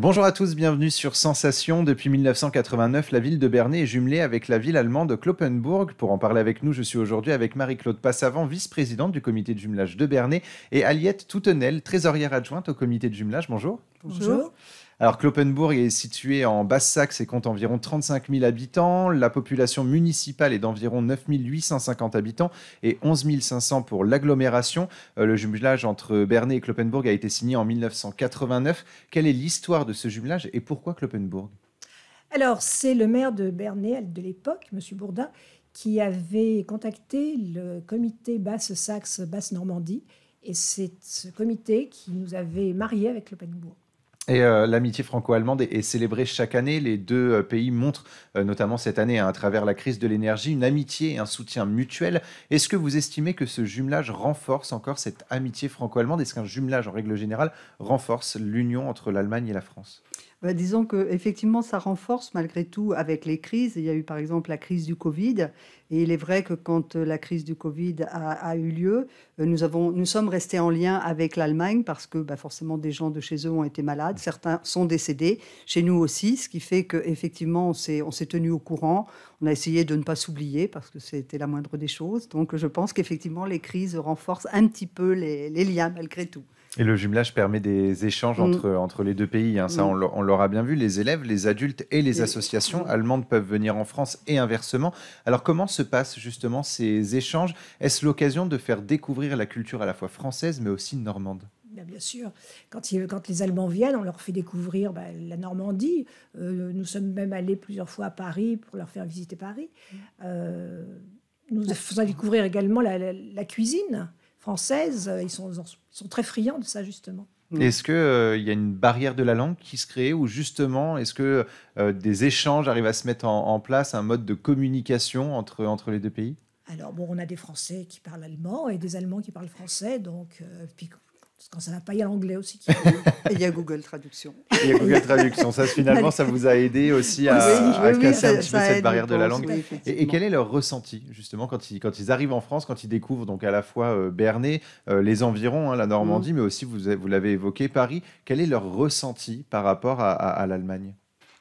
Bonjour à tous, bienvenue sur Sensation. Depuis 1989, la ville de Bernay est jumelée avec la ville allemande de Kloppenburg. Pour en parler avec nous, je suis aujourd'hui avec Marie-Claude Passavant, vice-présidente du comité de jumelage de Bernay, et Aliette Toutenel, trésorière adjointe au comité de jumelage. Bonjour. Bonjour. Alors est situé en Basse-Saxe et compte environ 35 000 habitants. La population municipale est d'environ 9 850 habitants et 11 500 pour l'agglomération. Euh, le jumelage entre Bernay et Kloppenburg a été signé en 1989. Quelle est l'histoire de ce jumelage et pourquoi Kloppenburg alors, c'est le maire de Bernay de l'époque, M. Bourdin, qui avait contacté le comité Basse-Saxe-Basse-Normandie. Et c'est ce comité qui nous avait mariés avec Kloppenburg. Et euh, l'amitié franco-allemande est, célébrée chaque année. Les deux euh, pays montrent, euh, notamment cette année, hein, à travers la crise de l'énergie, une amitié et un soutien mutuel. Est-ce que vous estimez que ce jumelage renforce encore cette amitié franco-allemande Est-ce qu'un jumelage, en règle générale, renforce l'union entre l'Allemagne et la France bah, disons que effectivement, ça renforce malgré tout avec les crises. Il y a eu par exemple la crise du Covid, et il est vrai que quand euh, la crise du Covid a, eu lieu, euh, nous avons, nous sommes restés en lien avec l'Allemagne parce que bah, forcément des gens de chez eux ont été malades, certains sont décédés, chez nous aussi, ce qui fait que effectivement on s'est, on s'est tenu au courant. On a essayé de ne pas s'oublier parce que c'était la moindre des choses. Donc je pense qu'effectivement les crises renforcent un petit peu les liens malgré tout. Et le jumelage permet des échanges mm. entre, entre les deux pays. Hein. Ça, mm. on l'aura bien vu. Les élèves, les adultes et les associations allemandes peuvent venir en France et inversement. Alors, comment se passent justement ces échanges Est-ce l'occasion de faire découvrir la culture à la fois française mais aussi normande ben, Bien sûr, quand, quand, les Allemands viennent, on leur fait découvrir ben, la Normandie. Euh, nous sommes même allés plusieurs fois à Paris pour leur faire visiter Paris. Mm. Euh, nous faisons découvrir également la cuisine Françaises, euh, ils sont, sont très friands de ça, justement. Mm. Est-ce qu'il euh, y a une barrière de la langue qui se crée ou justement est-ce que euh, des échanges arrivent à se mettre en, place, un mode de communication entre, entre les deux pays Alors bon, on a des Français qui parlent allemand et des Allemands qui parlent français, donc parce que quand ça va pas, il y a l'anglais aussi. Qui... Et il y a Google Traduction. il y a Google Traduction. Ça, finalement, ça vous a aidé aussi à, casser un petit peu cette barrière de la langue. Et, quel est leur ressenti, justement, quand ils, quand ils arrivent en France, quand ils découvrent donc à la fois euh, Bernay, euh, les environs, hein, la Normandie, mm. mais aussi, vous, vous l'avez évoqué, Paris. Quel est leur ressenti par rapport à l'Allemagne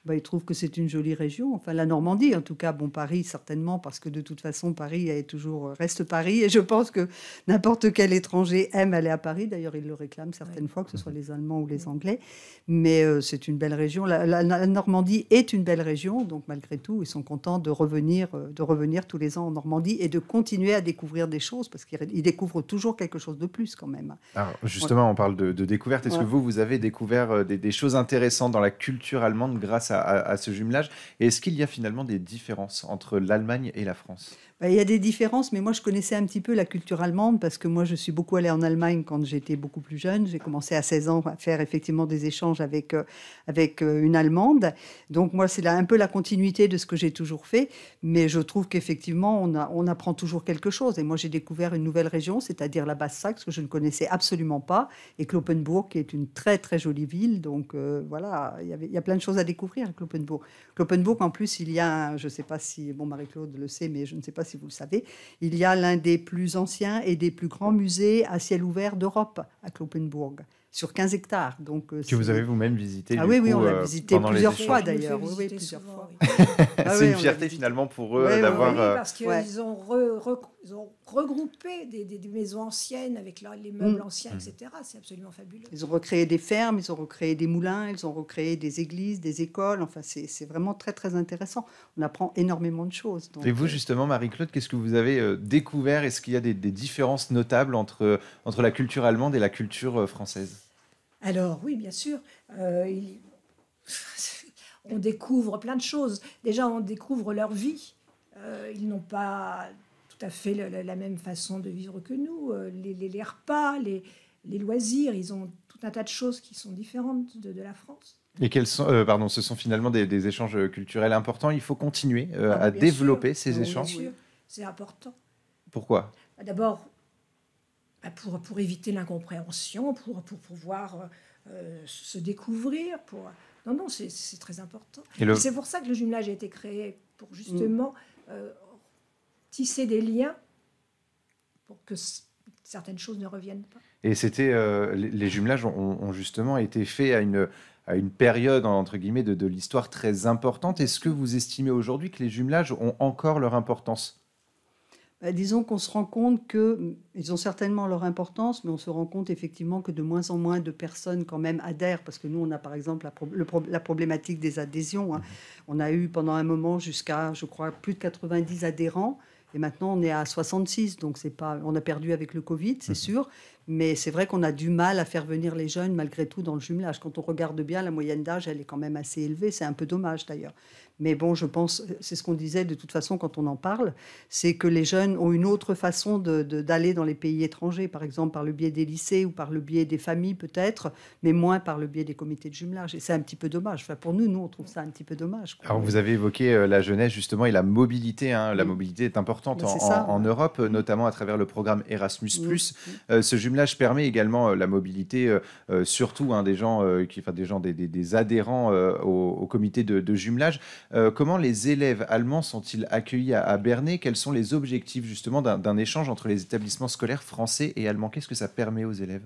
bah, ils trouvent que c'est une jolie région. Enfin, la Normandie, en tout cas, bon, Paris, certainement, parce que de toute façon, Paris est toujours, euh, reste Paris. Et je pense que n'importe quel étranger aime aller à Paris. D'ailleurs, ils le réclament certaines fois, que ce soit les Allemands ou les Anglais. Mais euh, c'est une belle région. La, Normandie est une belle région. Donc, malgré tout, ils sont contents de revenir, euh, de revenir tous les ans en Normandie et de continuer à découvrir des choses, parce qu'ils découvrent toujours quelque chose de plus, quand même. Alors, justement, on parle de, découverte. Est-ce que vous, vous avez découvert des choses intéressantes dans la culture allemande grâce à à, ce jumelage. Et est-ce qu'il y a finalement des différences entre l'Allemagne et la France bah, il y a des différences, mais moi je connaissais un petit peu la culture allemande parce que moi je suis beaucoup allée en Allemagne quand j'étais beaucoup plus jeune. J'ai commencé à 16 ans à faire effectivement des échanges avec, euh, avec euh, une Allemande. Donc moi c'est un peu la continuité de ce que j'ai toujours fait, mais je trouve qu'effectivement on, on, apprend toujours quelque chose. Et moi j'ai découvert une nouvelle région, c'est-à-dire la Basse-Saxe, que je ne connaissais absolument pas, et Kloppenburg qui est une très très jolie ville. Donc euh, voilà, il il y a plein de choses à découvrir à Kloppenburg. Kloppenburg, en plus, il y a, je ne sais pas si, bon, Marie-Claude le sait, mais je ne sais pas si vous le savez, il y a l'un des plus anciens et des plus grands musées à ciel ouvert d'Europe à Kloppenburg sur 15 hectares. Donc, euh, que vous avez vous-même visité. Ah oui, oui, on l'a visité plusieurs fois d'ailleurs. Oui, plusieurs fois. c'est une fierté finalement pour eux d'avoir. Euh, oui, parce qu'ils ont re, ils ont regroupé des, maisons anciennes avec leur, les meubles mm. anciens, mm. etc. C'est absolument fabuleux. Ils ont recréé des fermes, ils ont recréé des moulins, ils ont recréé des églises, des écoles. Enfin, c'est vraiment très, très intéressant. On apprend énormément de choses. Et vous, euh, justement, Marie-Claude, qu'est-ce que vous avez euh, découvert Est-ce qu'il y a des, différences notables entre, entre la culture allemande et la culture euh, française Alors, oui, bien sûr. on découvre plein de choses. Déjà, on découvre leur vie. ils n'ont pas tout à fait la, même façon de vivre que nous, euh, les, repas, les, loisirs, ils ont tout un tas de choses qui sont différentes de, la France. Et quels sont, euh, pardon, ce sont finalement des, échanges euh, culturels importants. Il faut continuer ah à développer ces ces Bien échanges. C'est important. Pourquoi bah, D'abord, bah, pour, pour éviter l'incompréhension, pour, pour pouvoir se découvrir. Pour... Non, non, c'est très important. Le... C'est pour ça que le jumelage a été créé, pour mm. justement tisser des liens pour que certaines choses ne reviennent pas. Et c'était euh, les jumelages ont, justement été faits à une à une période entre guillemets de, de l'histoire très importante. Est-ce que vous estimez aujourd'hui que les jumelages ont encore leur importance bah, Disons qu'on se rend compte que mm, ils ont certainement leur importance, mais on se rend compte effectivement que de moins en moins de personnes quand même adhèrent, parce que nous on a par exemple la, problématique des adhésions. Hein. Mmh. On a eu pendant un moment jusqu'à je crois plus de 90 adhérents. Et maintenant, on est à 66, donc c'est pas, on a perdu avec le Covid, c'est mhm. sûr, mais c'est vrai qu'on a du mal à faire venir les jeunes malgré tout dans le jumelage. Quand on regarde bien, la moyenne d'âge, elle est quand même assez élevée. C'est un peu dommage d'ailleurs. Mais bon, je pense, c'est ce qu'on disait de toute façon quand on en parle, c'est que les jeunes ont une autre façon d'aller dans les pays étrangers, par exemple par le biais des lycées ou par le biais des familles peut-être, mais moins par le biais des comités de jumelage. Et c'est un petit peu dommage. Enfin, pour nous, nous, on trouve ça un petit peu dommage. Alors vous avez évoqué euh, la jeunesse justement et la mobilité. Hein. La mobilité est importante en, Europe, euh, notamment à travers le programme Erasmus+. Mmh. Euh, ce jumelage jumelage permet également euh, la mobilité, euh, euh, surtout hein, des gens, qui, enfin, des, gens des, adhérents au, comité de, jumelage. comment les élèves allemands sont-ils accueillis à, Bernay Quels sont les objectifs justement d'un échange entre les établissements scolaires français et allemands Qu'est-ce que ça permet aux élèves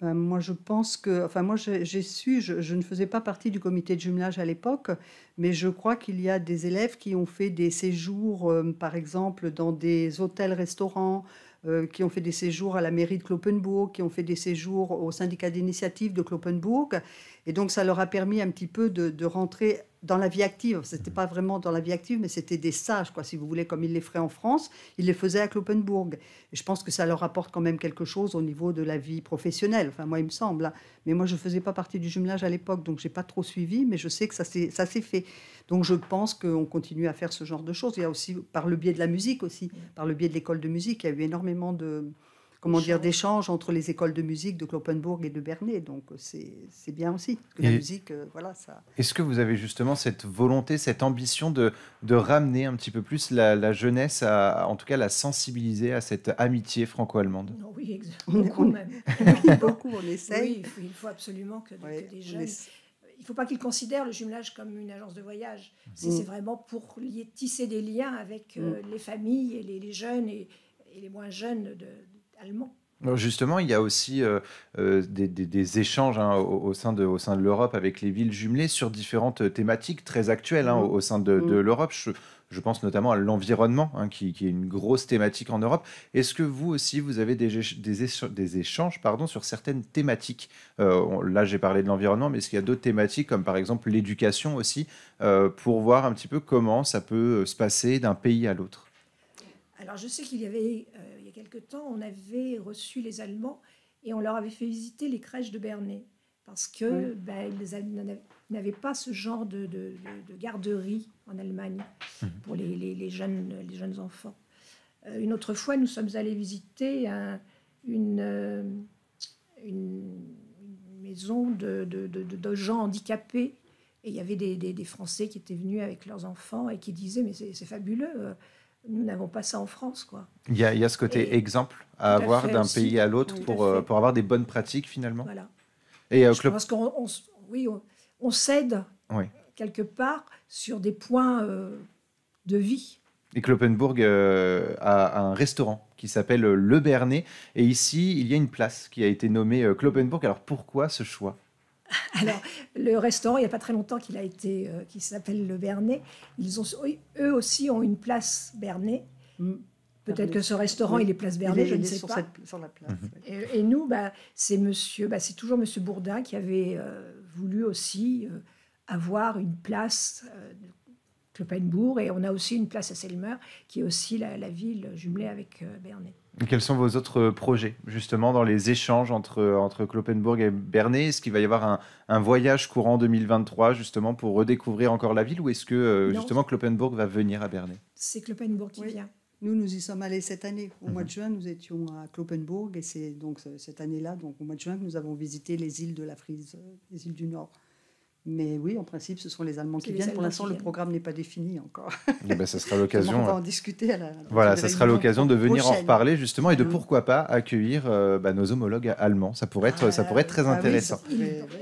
ben, moi, je pense que, enfin, moi, j'ai su, je, ne faisais pas partie du comité de jumelage à l'époque, mais je crois qu'il y a des élèves qui ont fait des séjours, par exemple, dans des hôtels-restaurants, euh, qui ont fait des séjours à la mairie de Kloppenburg, qui ont fait des séjours au syndicat d'initiative de Kloppenburg. Et donc, ça leur a permis un petit peu de, rentrer dans la vie active. Ce n'était pas vraiment dans la vie active, mais c'était des sages, quoi, si vous voulez, comme ils les feraient en France, ils les faisaient à Kloppenburg. je pense que ça leur apporte quand même quelque chose au niveau de la vie professionnelle. Enfin, moi, il me semble. Hein. Mais moi, je faisais pas partie du jumelage à l'époque, donc je n'ai pas trop suivi, mais je sais que ça s'est fait. Donc, je pense qu'on continue à faire ce genre de choses. Il y a aussi, par le biais de la musique aussi, par le biais de l'école de musique, il y a eu énormément de comment dire, d'échanges entre les écoles de musique de Kloppenburg et de Bernay. Donc c'est bien aussi. Que la musique, euh, voilà, ça. Est-ce que vous avez justement cette volonté, cette ambition de, de ramener un petit peu plus la, jeunesse, en tout cas la sensibiliser à cette amitié franco-allemande Oui, exactement. Beaucoup, même. beaucoup, on essaye. Oui, il, faut, absolument que, des jeunes. il ne faut pas qu'ils considèrent le jumelage comme une agence de voyage. Mm. C'est vraiment pour tisser des liens avec euh, mm. les familles et les, jeunes et, les moins jeunes de, justement, il y a aussi euh, euh, des, échanges hein, au, sein de, l'Europe avec les villes jumelées sur différentes thématiques très actuelles hein, mm. au, sein de, mm. l'Europe. Je, pense notamment à l'environnement, hein, qui, est une grosse thématique en Europe. Est-ce que vous aussi, vous avez des, des échanges pardon, sur certaines thématiques euh, Là, j'ai parlé de l'environnement, mais est-ce qu'il y a d'autres thématiques, comme par exemple l'éducation aussi, pour voir un petit peu comment ça peut se passer d'un pays à l'autre alors je sais qu'il y avait, euh, il y a quelque temps, on avait reçu les Allemands et on leur avait fait visiter les crèches de Bernay parce que ben, ils n'avaient pas ce genre de, de, garderie en Allemagne mmh. pour les, les, jeunes, enfants. Euh, une autre fois, nous sommes allés visiter euh, une, maison de, gens handicapés et il y avait des, des, des Français qui étaient venus avec leurs enfants et qui disaient mais c'est fabuleux nous n'avons pas ça en France. Quoi. Il, y a, ce côté exemple à avoir d'un pays à l'autre pour, euh, pour avoir des bonnes pratiques finalement. Et, euh, Je pense qu'on on, oui, on, quelque part sur des points euh, de vie. Et Kloppenburg a un restaurant qui s'appelle Le Bernet. Et ici, il y a une place qui a été nommée Kloppenburg. Alors pourquoi ce choix Alors, le restaurant, il n'y a pas très longtemps qu'il a été, euh, qui s'appelle le Bernet. Ils ont, eux aussi ont une place Bernet. Hmm. Peut-être ah, que ce restaurant, il est place Bernet, je ne sais pas. Mhm. Et, nous, bah, c'est Monsieur, bah, c'est toujours Monsieur Bourdin qui avait euh, voulu aussi euh, avoir une place et on a aussi une place à Selmer, qui est aussi la, ville jumelée avec euh, Bernay. Quels sont vos autres euh, projets, justement, dans les échanges entre, entre Kloppenburg et Bernay Est-ce qu'il va y avoir un, voyage courant 2023, justement, pour redécouvrir encore la ville Ou est-ce que, euh, justement, Kloppenburg va venir à Bernay C'est Kloppenburg qui vient. Nous, nous y sommes allés cette année. Au mois de mhm. juin, nous étions à Kloppenburg. Et c'est donc cette année-là, donc au mois de juin, que nous avons visité les îles de la Frise, les îles du Nord. Mais oui, en principe, ce sont les Allemands qui viennent. Pour l'instant, le programme n'est pas défini encore. Eh ben, ça sera l'occasion. on va euh, en discuter. voilà, ça sera l'occasion de venir en reparler justement et de mm. pourquoi pas accueillir euh, bah, nos homologues allemands. Ça pourrait être, ça pourrait être très ah intéressant.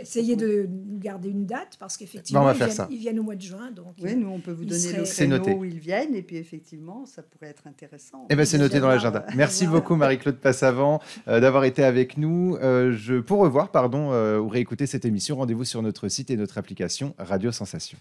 Essayez de garder une date parce qu'effectivement, ben, ils, viennent au mois de juin. Donc euh, nous on peut vous donner le créneau où ils viennent et puis effectivement, ça pourrait être intéressant. Eh bien, c'est noté dans l'agenda. Merci beaucoup Marie-Claude Passavant d'avoir été avec nous. pour revoir, pardon, ou réécouter cette émission, rendez-vous sur notre site et notre application Radio Sensation.